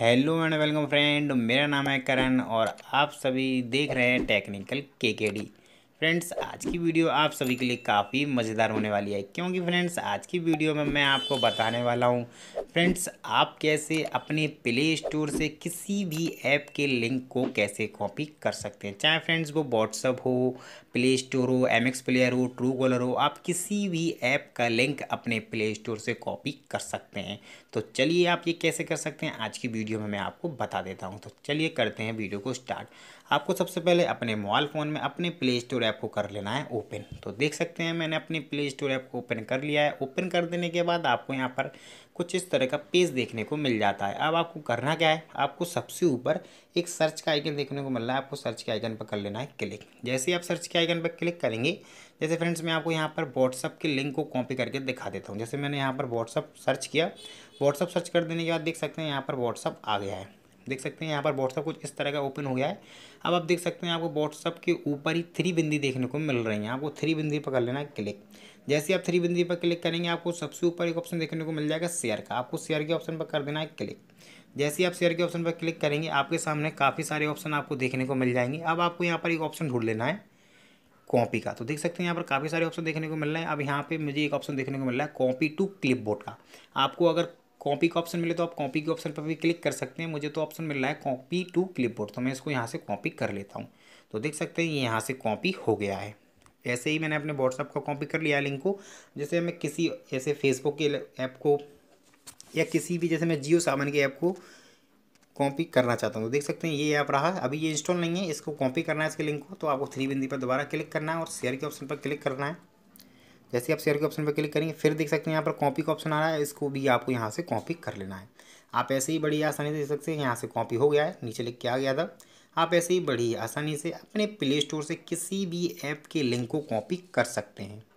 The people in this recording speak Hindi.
हेलो एंड वेलकम फ्रेंड मेरा नाम है करण और आप सभी देख रहे हैं टेक्निकल के के डी फ्रेंड्स आज की वीडियो आप सभी के लिए काफ़ी मज़ेदार होने वाली है क्योंकि फ्रेंड्स आज की वीडियो में मैं आपको बताने वाला हूँ फ्रेंड्स आप कैसे अपने प्ले स्टोर से किसी भी ऐप के लिंक को कैसे कॉपी कर सकते हैं चाहे फ्रेंड्स वो व्हाट्सअप हो प्ले स्टोर हो एम एक्स प्लेयर हो ट्रू कॉलर हो आप किसी भी ऐप का लिंक अपने प्ले स्टोर से कॉपी कर सकते हैं तो चलिए आप ये कैसे कर सकते हैं आज की वीडियो में मैं आपको बता देता हूँ तो चलिए करते हैं वीडियो को स्टार्ट आपको सबसे पहले अपने मोबाइल फ़ोन में अपने प्ले स्टोर ऐप को कर लेना है ओपन तो देख सकते हैं मैंने अपने प्ले स्टोर ऐप को ओपन कर लिया है ओपन कर देने के बाद आपको यहाँ पर कुछ इस तरह तरह का पेज देखने को मिल जाता है अब आपको करना क्या है आपको सबसे ऊपर एक सर्च का आइकन देखने को मिल रहा है आपको सर्च के आइकन पर कर लेना है क्लिक जैसे ही आप सर्च के आइकन पर क्लिक करेंगे जैसे फ्रेंड्स मैं आपको यहाँ पर व्हाट्सअप के लिंक को कॉपी करके दिखा देता हूँ जैसे मैंने यहाँ पर व्हाट्सअप सर्च किया व्हाट्सअप सर्च कर देने के बाद देख सकते हैं यहाँ पर व्हाट्सअप आ गया है देख सकते हैं यहाँ पर व्हाट्सअप कुछ इस तरह का ओपन हो गया है अब आप देख सकते हैं आपको व्हाट्सअप के ऊपर ही थ्री बिंदी देखने को मिल रही हैं आपको थ्री बिंदी पर कर लेना क्लिक जैसे आप थ्री बिंदी पर क्लिक करेंगे आपको सबसे ऊपर एक ऑप्शन देखने को मिल जाएगा शेयर का आपको शेयर के ऑप्शन पर कर देना है क्लिक जैसे आप शेयर के ऑप्शन पर क्लिक करेंगे आपके सामने काफ़ी सारे ऑप्शन आपको देखने को मिल जाएंगे अब आपको यहाँ पर एक ऑप्शन ढूंढ लेना है कॉपी का तो देख सकते हैं यहाँ पर काफ़ी सारे ऑप्शन देखने को मिल रहे हैं अब यहाँ पे मुझे एक ऑप्शन देखने को मिल रहा है कॉपी टू क्लिपबोर्ड का आपको अगर कॉपी का ऑप्शन मिले तो आप कॉपी के ऑप्शन पर भी क्लिक कर सकते हैं मुझे तो ऑप्शन मिल रहा है कॉपी टू क्लिपबोर्ड तो मैं इसको यहाँ से कॉपी कर लेता हूँ तो देख सकते हैं ये यहाँ से कॉपी हो गया है ऐसे ही मैंने अपने व्हाट्सअप का कॉपी कर लिया लिंक को जैसे मैं किसी ऐसे फेसबुक के ऐप को या किसी भी जैसे मैं जियो सामान के ऐप को कॉपी करना चाहता हूँ तो देख सकते हैं ये ऐप रहा अभी ये इंस्टॉल नहीं है इसको कॉपी करना है इसके लिंक को तो आपको थ्री बिंदी पर दोबारा क्लिक करना है और शेयर के ऑप्शन पर क्लिक करना है जैसे आप शेयर के ऑप्शन पर क्लिक करेंगे फिर देख सकते हैं यहाँ पर कॉपी का ऑप्शन आ रहा है इसको भी आपको यहाँ से कॉपी कर लेना है आप ऐसे ही बड़ी आसानी से देख सकते हैं यहाँ से कॉपी हो गया है नीचे लिख के आ गया था आप ऐसे ही बड़ी आसानी से अपने प्ले स्टोर से किसी भी ऐप के लिंक को कॉपी कर सकते हैं